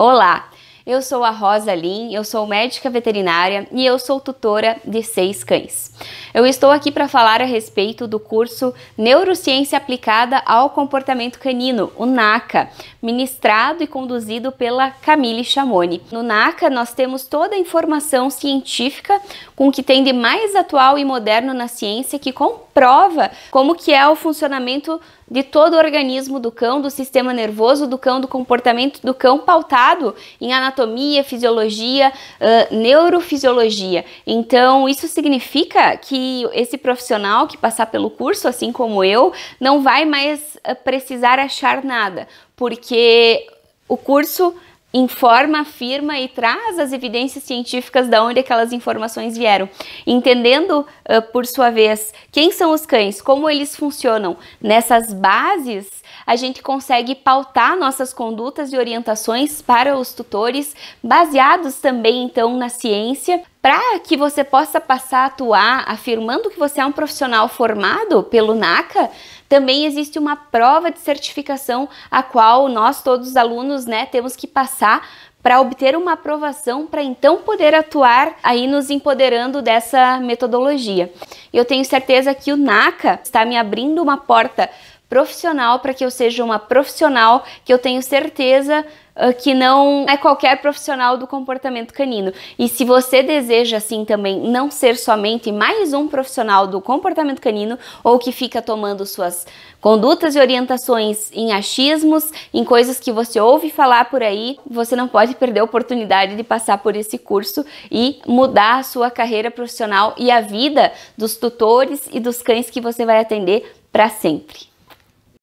Olá, eu sou a Rosa Lin, eu sou médica veterinária e eu sou tutora de seis cães. Eu estou aqui para falar a respeito do curso Neurociência Aplicada ao Comportamento Canino, o NACA, ministrado e conduzido pela Camille Chamoni. No NACA nós temos toda a informação científica com o que tem de mais atual e moderno na ciência que comprova como que é o funcionamento de todo o organismo do cão, do sistema nervoso do cão, do comportamento do cão pautado em anatomia anatomia, fisiologia, uh, neurofisiologia. Então, isso significa que esse profissional que passar pelo curso, assim como eu, não vai mais precisar achar nada, porque o curso informa, afirma e traz as evidências científicas de onde aquelas informações vieram, entendendo uh, por sua vez quem são os cães, como eles funcionam. Nessas bases, a gente consegue pautar nossas condutas e orientações para os tutores, baseados também então na ciência, para que você possa passar a atuar afirmando que você é um profissional formado pelo NACA também existe uma prova de certificação a qual nós todos os alunos, né, temos que passar para obter uma aprovação para então poder atuar aí nos empoderando dessa metodologia. Eu tenho certeza que o NACA está me abrindo uma porta profissional para que eu seja uma profissional que eu tenho certeza uh, que não é qualquer profissional do comportamento canino. E se você deseja assim também não ser somente mais um profissional do comportamento canino ou que fica tomando suas condutas e orientações em achismos, em coisas que você ouve falar por aí, você não pode perder a oportunidade de passar por esse curso e mudar a sua carreira profissional e a vida dos tutores e dos cães que você vai atender para sempre.